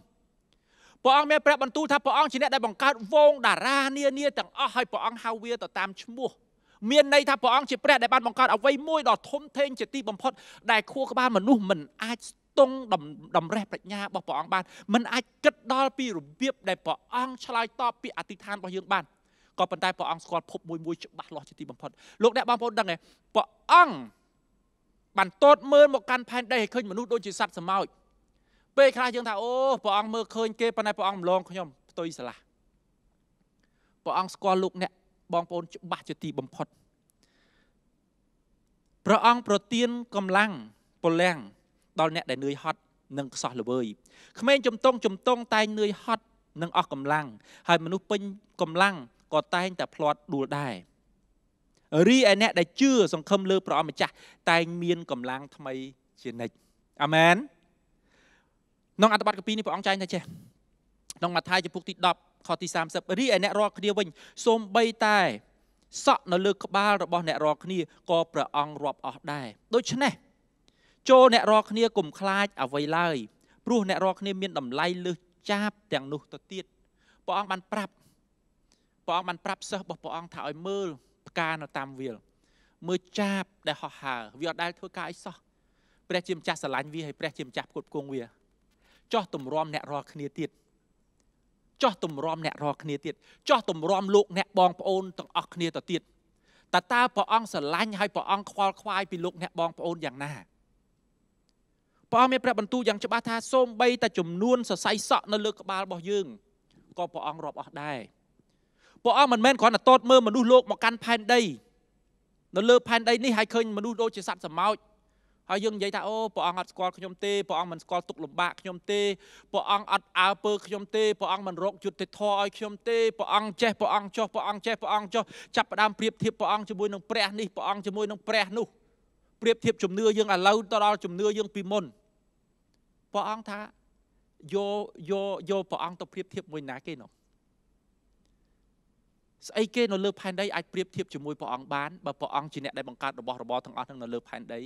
ព្រះអង្គមានព្រះបន្ទូលថាព្រះអង្គជាអ្នកដែលបង្កើតវងតារានានាទាំងអស់ហើយព្រះអង្គហៅវាទៅតាមឈ្មោះមានន័យថាព្រះអង្គជាព្រះដែលបានបង្កើតអ្វីមួយដ៏ធំធេង ជាទីបំផុត ដែលខួរក្បាលមនុស្សមិនអាចស្ទង់តម្រេះប្រាជ្ញារបស់ព្រះអង្គបានមិនអាចគិតដល់ពីរបៀបដែលព្រះអង្គឆ្លើយតបពាក្យអធិដ្ឋានរបស់យើងបានក៏ប៉ុន្តែព្រះអង្គស្គាល់ភពមួយមួយច្បាស់លាស់ជាទីបំផុតលោកអ្នកបងប្អូនដឹងទេព្រះអង្គបានតតមើលមកកាន់ផែនដីឲ្យឃើញមនុស្សដូចជាសត្វសម្ោចពេលខ្លះយើងថាអូព្រះអង្គមើលឃើញគេប៉ុន្តែព្រះអង្គម្លងខ្ញុំផ្ទុយស្រឡះព្រះអង្គស្គាល់លោកអ្នកបងប្អូនច្បាស់ជាទីបំផុតព្រះអង្គប្រទានកម្លាំងពលំដល់អ្នកដែលនឿយហត់និងខ្សោះល្វើយក្មេងជំទង់ជំទង់តែងនឿយហត់និងអស់កម្លាំងហើយមនុស្សពេញកម្លាំងក៏តែងតែផ្លាត់ដួលដែររីឯអ្នកដែលជឿសង្ឃឹមលើព្រះអម្ចាស់តែង មានកម្លាំងថ្មីជានិច្ចអាមែនក្នុងអត្ថបទកាពីនេះព្រះអង្គចែងថាចេះក្នុងម៉ាថាយជំពូកទី10 10ខទី30រីឯអ្នករាល់គ្នាវិញសូម្បីតែ សក់នៅលើក្បាលរបស់អ្នករាល់គ្នាក៏ព្រះអង្គរាប់អស់ដែរដូច្នេះចូលអ្នករាល់គ្នាកុំខ្លាចអ្វីឡើយព្រោះអ្នករាល់គ្នាមានតម្លៃលើសចាបទាំងនោះទៅទៀតព្រះអង្គបានប្រាប់ព្រះអង្គបានប្រាប់សិស្សរបស់ព្រះអង្គថាឲ្យមើលផ្កានៅតាមវាល មើលចាបដែលហោះហើរវាអត់ដែលធ្វើការអីសោះព្រះជាម្ចាស់ស្រឡាញ់វាហើយព្រះជាម្ចាស់ផ្គត់ផ្គង់វា ចោះទម្រាំអ្នករាល់គ្នាទៀតចោះទម្រាំអ្នករាល់គ្នាទៀតចោះទម្រាំលោកអ្នកបងប្អូនទាំងអស់គ្នាទៅទៀតតើតើព្រះអង្គស្រឡាញ់ហើយព្រះអង្គខ្វល់ខ្វាយពីលោកអ្នកបងប្អូនយ៉ាងណាព្រះអង្គមានព្រះបន្ទូលយ៉ាងច្បាស់ថាសូម្បីតែចំនួនសរសៃសក់នៅលើក្បាលរបស់យើងក៏ព្រះអង្គរាប់អស់ដែរព្រះអង្គមិនមែនគ្រាន់តែតតមើលមនុស្សលោក មកកាន់ផែនដី នៅលើ ផែនដីនេះហើយឃើញមនុស្សដូចជាសត្វសម្មោចហើយយើងនិយាយថាអូព្រះអង្គអត់ស្គាល់ខ្ញុំទេព្រះអង្គមិនស្គាល់ទុកលំបាកខ្ញុំទេព្រះអង្គអត់អើពើខ្ញុំទេព្រះអង្គមិនរកយុត្តិធម៌ឲ្យខ្ញុំទេព្រះអង្គចេះព្រះអង្គចោះព្រះអង្គចេះព្រះអង្គចោះចាប់ផ្ដើមប្រៀបធៀបព្រះអង្គជាមួយនឹងព្រះនេះព្រះអង្គជាមួយនឹងព្រះនោះប្រៀបធៀបជំនឿយើងឥឡូវទៅដល់ជំនឿយើងពីមុនព្រះអង្គថាយកយកយកព្រះអង្គទៅប្រៀបធៀបមួយណាគេនោះស្អីគេនៅលើផែនដីអាចប្រៀបធៀបជាមួយព្រះអង្គបានបើព្រះអង្គជាអ្នកដែលបង្កើតរបស់របរទាំងអស់នឹងនៅលើផែនដី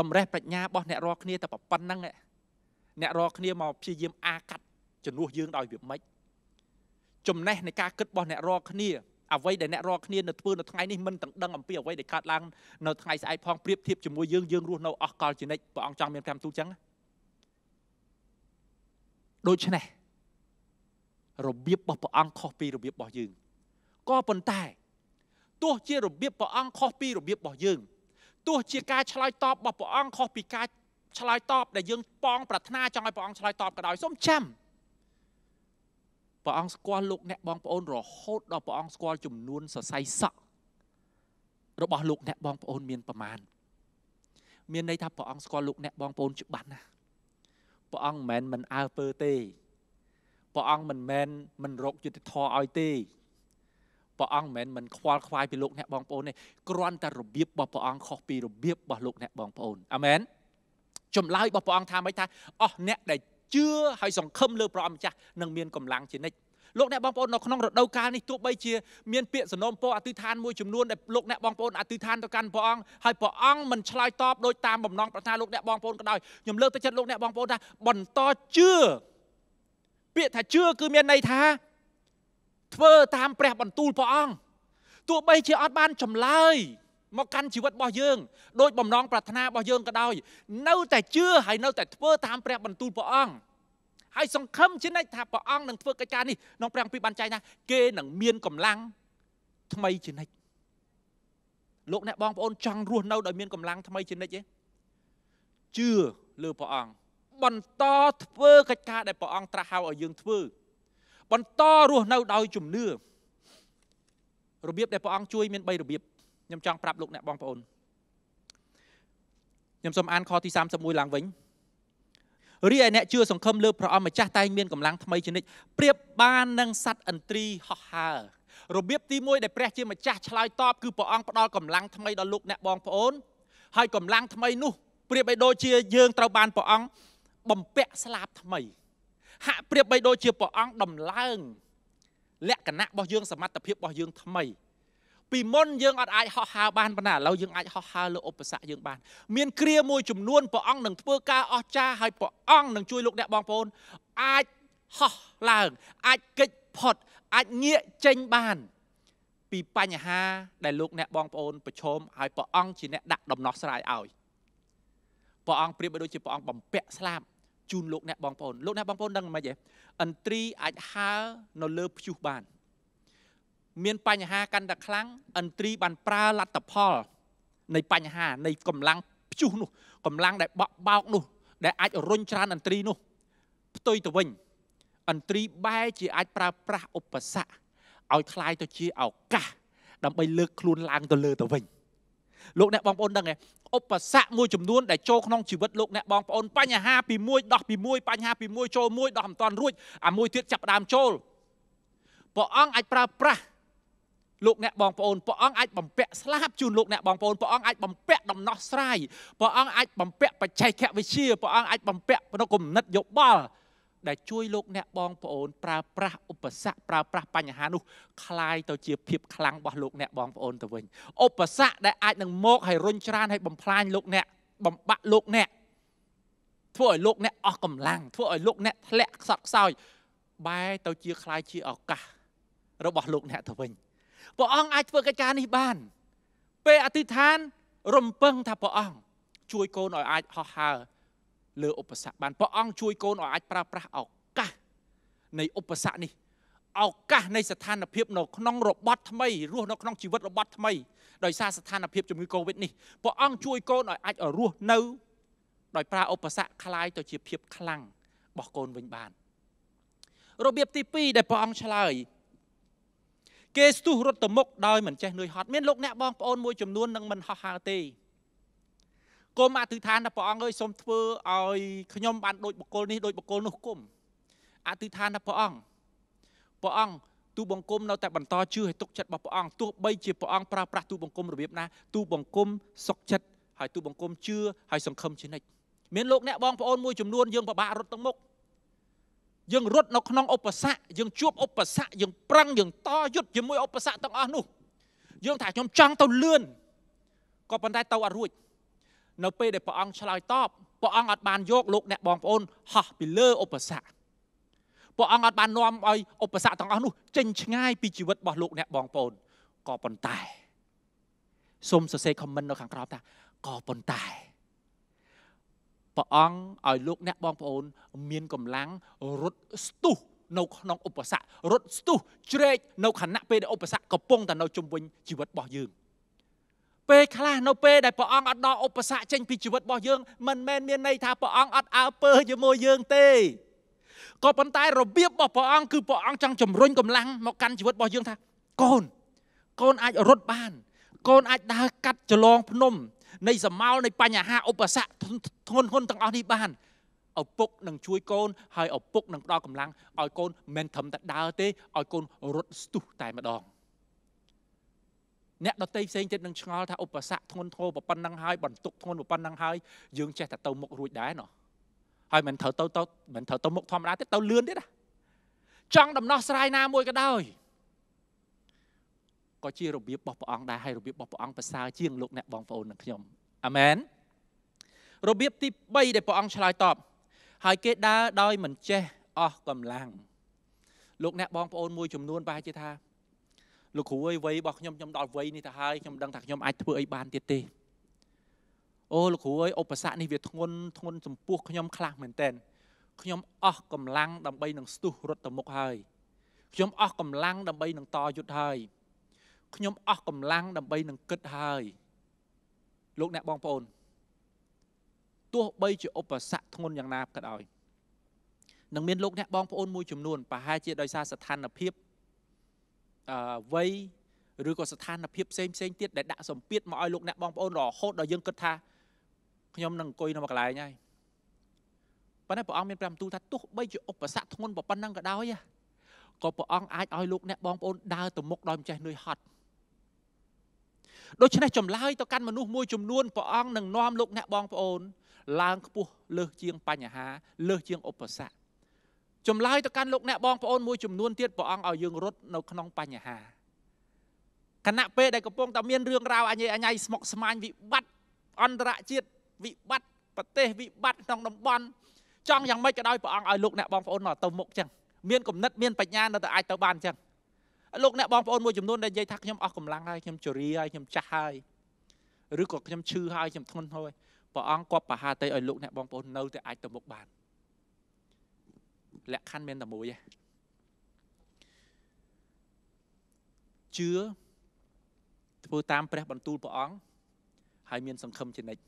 តម្រេះប្រាជ្ញារបស់អ្នករាល់គ្នាតែប៉ុណ្្នឹងអ្នករាល់គ្នាមកព្យាយាមអាកាត់ជំនួសយើងដោយវាមិនចំណេះនៃការគិតរបស់អ្នករាល់គ្នាអ្វីដែលអ្នករាល់គ្នានៅធ្វើនៅថ្ងៃនេះមិនទាំងដឹងអំពីអ្វីដែលកើតឡើងនៅថ្ងៃស្អែកផងប្រៀបធៀបជាមួយយើងយើងរស់នៅអស់កលជានិច្ចព្រះអង្គចង់មានកម្មទូចឹងដូច្នេះរបៀបរបស់ព្រះអង្គខុសពីរបៀបរបស់យើងក៏ប៉ុន្តែទោះជារបៀបព្រះអង្គខុសពីរបៀបរបស់យើងទោះជាការឆ្លើយតបរបស់ព្រះអង្គខុសពីការឆ្លើយតបដែលយើងប៉ងប្រាថ្នាចង់ឲ្យព្រះអង្គឆ្លើយតបក៏ដោយសូមចាំព្រះអង្គស្គាល់លោកអ្នកបងប្អូនរហូតដល់ព្រះអង្គស្គាល់ចំនួនសរសៃសក់របស់លោកអ្នកបងប្អូនមានប្រមាណមានន័យថាព្រះអង្គស្គាល់លោកអ្នកបងប្អូនច្បាស់ណាស់ព្រះអង្គមិនមែនមិនអើពើទេព្រះអង្គមិនមែនមិនរកយុត្តិធម៌ឲ្យទេព្រះអង្គមិនមែនមិនខ្វល់ខ្វាយពីលោកអ្នកបងប្អូនទេគ្រាន់តែរបៀបរបស់ព្រះអង្គខុសពីរបៀបរបស់លោកអ្នកបងប្អូនអាមែនចម្លើយរបស់ព្រះអង្គថាមិនថាអស់អ្នកដែលជឿហើយសង្ឃឹមលើព្រះអង្គម្ចាស់នឹងមានកម្លាំងជានិច្ចលោកអ្នកបងប្អូននៅក្នុងរដូវកាលនេះទោះបីជាមានពាក្យសំណូមពរអធិដ្ឋានមួយចំនួនដែលលោកអ្នកបងប្អូនអធិដ្ឋានទៅកាន់ព្រះអង្គហើយព្រះអង្គមិនឆ្លើយតបដោយតាមបំណងប្រាថ្នាលោកអ្នកបងប្អូនក៏ដោយខ្ញុំលើកទៅចិត្តលោកអ្នកបងប្អូនថាបន្តជឿពាក្យថាជឿគឺមានន័យថាធ្វើតាមព្រះបន្ទូលព្រះអង្គទោះបីជាអត់បានចម្លើយមកកាន់ជីវិតរបស់យើងដោយបំណងប្រាថ្នារបស់យើងក៏ដោយ នៅតែជឿហើយនៅតែធ្វើតាមព្រះបន្ទូលព្រះអង្គហើយសង្ឃឹមជានិច្ចថាព្រះអង្គនឹងធ្វើកិច្ចការនេះក្នុងព្រះគម្ពីរបានចែងថាគេនឹងមានកម្លាំងថ្មីជានិច្ចលោកអ្នកបងប្អូនចង់រស់នៅដោយមានកម្លាំងថ្មីជានិច្ចទេជឿលើព្រះអង្គបន្តធ្វើកិច្ចការដែលព្រះអង្គត្រាស់ហៅឲ្យយើងធ្វើបន្តរស់នៅដោយជំនឿរបៀបដែលព្រះអង្គជួយ មាន3របៀបខ្ញុំចង់ប្រាប់លោកអ្នកបងប្អូនខ្ញុំសូមអានខទី31ឡើងវិញរីឯអ្នកជឿសង្ឃឹមលើព្រះអង្គម្ចាស់តែងមានកម្លាំងថ្មីជានិច្ចប្រៀបបាននឹងសត្វអន្ទ្រីហោះហើររបៀបទី1ដែលព្រះជាម្ចាស់ឆ្លើយតបគឺព្រះអង្គផ្ដល់កម្លាំងថ្មីដល់លោកអ្នកបងប្អូនហើយកម្លាំងថ្មីនោះប្រៀបឲ្យដូចជាយើងត្រូវបានព្រះអង្គបំពាក់ស្លាបថ្មីហាក់ប្រៀបបីដូចជាព្រះអង្គដំឡើង លក្ខណៈរបស់យើងសមត្ថភាពរបស់យើង ថ្មី ពីមុនយើងអត់អាចហោះហើរបានប៉ុណ្ណាឥឡូវយើងអាចហោះហើរលើឧបសគ្គយើងបាន មានគ្រាមួយចំនួនព្រះអង្គនឹងធ្វើការអស្ចារ្យហើយព្រះអង្គនឹងជួយលោកអ្នកបងប្អូនអាចហោះឡើងអាចកិច្ចផុតអាចងាកចេញបាន ពីបញ្ហាដែលលោកអ្នកបងប្អូនប្រឈមហើយព្រះអង្គជាអ្នកដាក់ដំណោះស្រាយឲ្យព្រះអង្គប្រៀបដូចជាព្រះអង្គបំពាក់ស្លាប់ជូនលោកអ្នកបងប្អូនលោកអ្នកបងប្អូនដឹងមិនហ៎ឥន្ទ្រីអាចហើរនៅលើព្យុះបាន មានបញ្ហាកាន់តែខ្លាំងឥន្ទ្រីបានប្រើលទ្ធផលនៃបញ្ហានៃកម្លាំងព្យុះនោះកម្លាំងដែលបក់បោកនោះ ដែលអាចរុញច្រានឥន្ទ្រីនោះផ្ទុយទៅវិញឥន្ទ្រីបែរជាអាចប្រើប្រាស់ឧបសគ្គឲ្យคลายទៅជាឱកាសដើម្បីលើកខ្លួនឡើងទៅលើទៅវិញលោកអ្នកបងប្អូនដឹងទេឧបសគ្គមួយចំនួនដែលចូលក្នុងជីវិតលោកអ្នកបងប្អូនបញ្ហាពីមួយដោះពីមួយបញ្ហាពីមួយចូលមួយដោះមិនតាន់រួចអាមួយទៀតចាប់ដើមចូលព្រះអង្គអាចប្រើប្រាស់លោកអ្នកបងប្អូនព្រះអង្គអាចបំពាក់ស្លាបជូនលោកអ្នកបងប្អូនព្រះអង្គអាចបំពាក់ដំណោះស្រាយព្រះអង្គអាចបំពាក់បច្ចេកវិទ្យាព្រះអង្គអាចបំពាក់ប្រគំណិតយោបល់ដែលជួយលោកអ្នកបងប្អូនប្រើប្រាស់ឧបសគ្គប្រើប្រាស់បញ្ហានោះคลายទៅជាភាពខ្លាំងរបស់លោកអ្នកបងប្អូនទៅវិញឧបសគ្គដែលអាចនឹងមកឲ្យរុញច្រានឲ្យបំផ្លាញលោកអ្នកបំបាក់លោកអ្នកធ្វើឲ្យលោកអ្នកអស់កម្លាំងធ្វើឲ្យលោកអ្នកធ្លាក់ខ្សត់ខ្សោយបែរទៅជាคลายជាឱកាសរបស់លោកអ្នកទៅវិញព្រះអង្គអាចធ្វើកិច្ចការនេះបាន ពេលអធិដ្ឋានរំពឹងថាព្រះអង្គជួយកូនឲ្យអាចហោះហើរលើឧបសគ្គបានព្រះអង្គជួយកូនឲ្យអាចប្រើប្រាស់ឱកាសនៃឧបសគ្គនេះឱកាសនៃស្ថានភាពនៅក្នុងរបត់ថ្មីរស់នៅក្នុងជីវិតរបត់ថ្មីដោយសារស្ថានភាពជំងឺ Covid នេះព្រះអង្គជួយកូនឲ្យអាចរស់នៅដោយប្រើឧបសគ្គคล้ายទៅជាភាពខ្លាំងរបស់កូនវិញបានរបៀបទី2ដែលព្រះអង្គឆ្លើយគេស្ទុះរត់ទៅមុខដោយមិនចេះនឿយហត់មានលោកអ្នកបងប្អូនមួយចំនួននឹងមិនហោះហើរទេកុំអធិដ្ឋានថាព្រះអង្គអើយសូមធ្វើឲ្យខ្ញុំបានដូចបុគ្គលនេះដូចបុគ្គលនោះគុំអធិដ្ឋានថាព្រះអង្គព្រះអង្គទូបង្គំនៅតែបន្តជឿឲ្យទុកចិត្តរបស់ព្រះអង្គទោះបីជាព្រះអង្គប្រើប្រាស់ទូបង្គំរបៀបណាទូបង្គំសុកចិត្តហើយទូបង្គំជឿហើយសង្ឃឹមជានិច្ចមានលោកអ្នកបងប្អូនមួយចំនួនយើងពិបាករត់ទៅមុខយើងរត់នៅក្នុងឧបសគ្គយើងជួបឧបសគ្គយើងប្រឹងយើងតយុទ្ធជាមួយឧបសគ្គទាំងអស់នោះ យើងថាខ្ញុំចង់ទៅលឿនក៏ប៉ុន្តែទៅអត់រួចនៅពេលដែលព្រះអង្គឆ្លើយតបព្រះអង្គអត់បានយកលោកអ្នកបងប្អូន ហោះពីលើឧបសគ្គព្រះអង្គអត់បាននាំឲ្យឧបសគ្គទាំងអស់នោះចេញឆ្ងាយពីជីវិតរបស់លោកអ្នកបងប្អូនក៏ប៉ុន្តែសូមសរសេរ comment នៅខាងក្រោមថាក៏ប៉ុន្តែព្រះអង្គឲ្យលោកអ្នកបងប្អូន មានកម្លាំងរត់ស្ទុះនៅក្នុងឧបសគ្គរត់ស្ទុះជ្រែកនៅខណៈពេលដែលឧបសគ្គកំពុងតែនៅជុំវិញជីវិតរបស់យើង។ពេលខ្លះនៅពេលដែលព្រះអង្គអត់ដោះឧបសគ្គចេញពីជីវិតរបស់យើងមិនមែនមានន័យថាព្រះអង្គអត់អើពើជាមួយយើងទេក៏ប៉ុន្តែរបៀបរបស់ព្រះអង្គគឺព្រះអង្គចង់ជំរុញកម្លាំងមកកាន់ជីវិតរបស់យើងថាកូនកូនអាចរត់បាន កូនអាចដើរកាត់ចលងភ្នំនៃសមោលនៃបញ្ហាឧបសគ្គធ្ងន់ធ្ងរទាំងអស់នេះបានឪពុកនឹងជួយកូនហើយឪពុកនឹងផ្ដល់កម្លាំងឲ្យកូនមិនត្រឹមតែដើរទេឲ្យកូនរត់ស្ទុះតែម្ដងអ្នកដតីផ្សេងទៀតនឹងឆ្ងល់ថាឧបសគ្គធ្ងន់ធ្ងរប៉ុណ្ណឹងហើយបន្ទុកធ្ងន់ប៉ុណ្ណឹងហើយយើងចេះតែទៅមុខរួចដែរណោះហើយមិនត្រូវទៅទៅមិនត្រូវទៅមុខធម្មតាទេទៅលឿនទៀតណាចង់ដំណោះស្រាយណាមួយក៏ដោយក៏ជារបៀបរបស់ព្រះអង្គដែរហើយរបៀបរបស់ព្រះអង្គប្រសើរជាងលោកអ្នកបងប្អូននិងខ្ញុំអាមែនរបៀបទី3ដែលព្រះអង្គឆ្លើយតបហើយគេដើរដោយមិនចេះអស់កម្លាំងលោកអ្នកបងប្អូនមួយចំនួនប្រហែលជាថាលោកគ្រូអើយវ័យរបស់ខ្ញុំខ្ញុំដល់វ័យនេះទៅហើយខ្ញុំដឹងថាខ្ញុំអាចធ្វើអីបានទៀតទេអូលោកគ្រូអើយឧបសគ្គនេះវាធ្ងន់ធ្ងន់ចំពោះខ្ញុំខ្លះមែនតើខ្ញុំអស់កម្លាំងដើម្បីនឹងស្ទុះរត់ទៅមុខហើយខ្ញុំអស់កម្លាំងដើម្បីនឹងតយុទ្ធហើយខ្ញុំអស់កម្លាំងដើម្បីនឹងគិតហើយលោកអ្នកបងប្អូនទោះបីជាឧបសគ្គធ្ងន់យ៉ាងណាក៏ដោយនឹងមានលោកអ្នកបងប្អូនមួយចំនួនប្រហែលជាដោយសារស្ថានភាពវ័យឬក៏ស្ថានភាពផ្សេងផ្សេងទៀតដែលដាក់សម្ពាធមកឲ្យលោកអ្នកបងប្អូនរហូតដល់យើងគិតថាខ្ញុំនឹងអង្គុយនៅមួយកន្លែងហើយប៉ុន្តែព្រះអង្គមានប្រាំទូលថាទោះបីជាឧបសគ្គធ្ងន់ប៉ុណ្ណឹងក៏ដោយក៏ព្រះអង្គអាចឲ្យលោកអ្នកបងប្អូនដើរទៅមុខដោយមិនចេះនឿយហត់ដូច្នេះចម្លើយទៅកាន់មនុស្សមួយចំនួនព្រះអង្គនឹងនាំលោក អ្នកបងប្អូន ឡើងខ្ពស់លើសជាង បញ្ហា លើសជាងឧបសគ្គចម្លើយទៅកាន់លោកអ្នកបងប្អូនមួយចំនួនទៀតព្រះអង្គឲ្យយើងរត់នៅក្នុងបញ្ហាគណៈពេលដែលកំពុងតែមានរឿងរ៉ាវអញ្ញៃអញ្ញៃស្មុកស្មាញវិបត្តិអន្តរជាតិវិបត្តិប្រទេសវិបត្តិក្នុងតំបន់ចង់យ៉ាងម៉េចក៏ដោយព្រះអង្គឲ្យលោកអ្នកបងប្អូនមកទៅមុខចឹងមានគំនិតមានបញ្ញានៅតែអាចទៅបានចឹងលោកអ្នកបងប្អូនមួយចំនួនដែលនិយាយថាខ្ញុំអស់កម្លាំងហើយខ្ញុំជរាហើយខ្ញុំចាស់ហើយឬក៏ខ្ញុំឈឺហើយខ្ញុំធ្ងន់ហើយព្រះអង្គគាត់បហាតេឲ្យលោកអ្នកបងប្អូននៅតែអាចទៅមុខបាន។លក្ខខណ្ឌមានតែមួយឯងជឿធ្វើតាមព្រះបន្ទូលព្រះអង្គហើយមានសង្ឃឹមជានិច្ច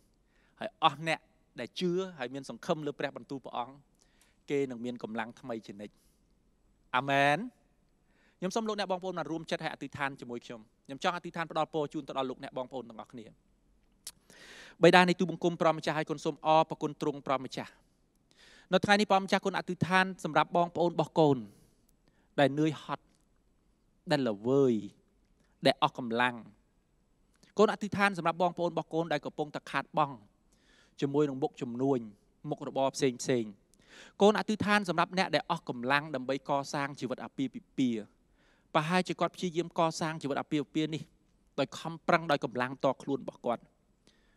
ហើយអស់អ្នកដែលជឿហើយមានសង្ឃឹមលើព្រះបន្ទូលព្រះអង្គគេនឹងមានកម្លាំងថ្មីជានិច្ចអាមែនខ្ញុំសូមលោកអ្នកបងប្អូនមករួមចិត្តហើយអធិដ្ឋានជាមួយខ្ញុំខ្ញុំចង់អធិដ្ឋានផ្ដល់ពរជូនទៅដល់លោកអ្នកបងប្អូនទាំងអស់គ្នាបិតានៃទូបង្គំប្រមម្ចាស់ហើយគុណសូមអរព្រគុណទ្រង់ប្រមម្ចាស់នៅថ្ងៃនេះព្រះម្ចាស់គុណអធិដ្ឋានសម្រាប់បងប្អូនរបស់កូនដែលនឿយហត់ដែលល្វើយដែលអស់កម្លាំងកូនអធិដ្ឋានសម្រាប់បងប្អូនរបស់កូនដែលកំពុងតែខាតបង់ជាមួយនឹងមុខជំនួញមុខរបរផ្សេងផ្សេងកូនអធិដ្ឋានសម្រាប់អ្នកដែលអស់កម្លាំងដើម្បីកសាងជីវិតអាពាហ៍ពិពាហ៍ប្រហែលជាគាត់ព្យាយាមកសាងជីវិតអាពាហ៍ពិពាហ៍នេះដោយខំប្រឹងដោយកម្លាំងតខ្លួនរបស់គាត់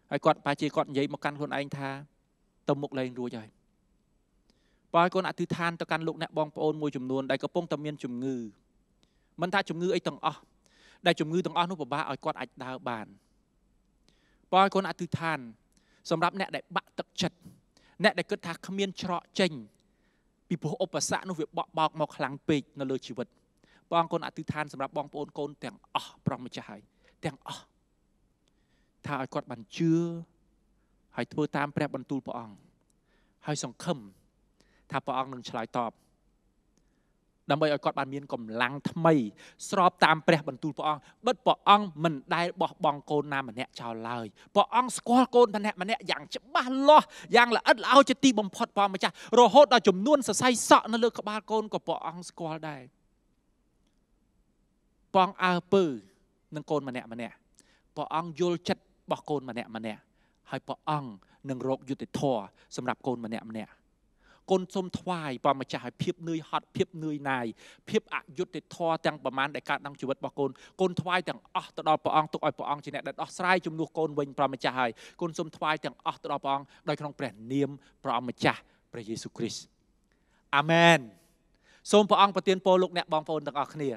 ហើយគាត់ប្រហែលជាគាត់និយាយមកកាន់ខ្លួនឯងថាទៅមុខលែងរួចហើយបើកូនអធិដ្ឋានទៅកាន់លោកអ្នក បងប្អូនមួយចំនួនដែលកំពុងតែមានជំងឺមិនថាជំងឺអីទាំងអស់ដែលជំងឺទាំងអស់នោះពិបាកឲ្យគាត់អាចដើរបានបើកូនអធិដ្ឋាន សម្រាប់អ្នកដែលបាក់ទឹកចិត្តអ្នកដែលគិតថាគ្មាន ច្រកចេញពីព្រោះឧបសគ្គនោះវាបក់បោកមកខ្លាំងពេកនៅលើជីវិត បងប្អូនអធិដ្ឋាន សម្រាប់បងប្អូនកូនទាំងអស់ប្រោះម្ចាស់ហើយទាំងអស់ថាឲ្យគាត់បានជឿហើយធ្វើតាមព្រះបន្ទូលព្រះអង្គហើយសង្ឃឹមថាព្រះអង្គនឹងឆ្លើយតបដើម្បីឲ្យគាត់បានមានកម្លាំងថ្មី ស្របតាមព្រះបន្ទូលព្រះអង្គបិទព្រះអង្គមិនដែលបោះបង់កូនណាម្នាក់ចោលឡើយព្រះអង្គស្គាល់កូនម្នាក់ម្នាក់យ៉ាងច្បាស់លាស់យ៉ាងល្អិតល្អោជាទីបំផុតព្រះម្ចាស់រហូតដល់ចំនួនសរសៃសក់នៅលើក្បាលកូនក៏ព្រះអង្គស្គាល់ដែរព្រះអង្គអើពើនឹងកូនម្នាក់ម្នាក់ព្រះអង្គយល់ចិត្តរបស់កូនម្នាក់ម្នាក់ហើយព្រះអង្គនឹងរកយុត្តិធម៌សម្រាប់កូនម្នាក់ម្នាក់គុណសូមថ្វាយព្រះម្ចាស់ឲ្យភាពនឿយហត់ភាពនឿយណាយភាពអយុត្តិធម៌ទាំងប្រមាណដែលកើតក្នុងជីវិតរបស់កូនកូនថ្វាយទាំងអស់ទៅដល់ព្រះអង្គទុកឲ្យព្រះអង្គជាអ្នកដែលដោះស្រាយជំនួសកូនវិញព្រះម្ចាស់ហើយគុណសូមថ្វាយទាំងអស់ទៅដល់ព្រះអង្គដោយក្នុងព្រះនាមព្រះម្ចាស់ព្រះយេស៊ូវគ្រីស្ទអាមែនសូមព្រះអង្គប្រទានពរលោកអ្នកបងប្អូនទាំងអស់គ្នា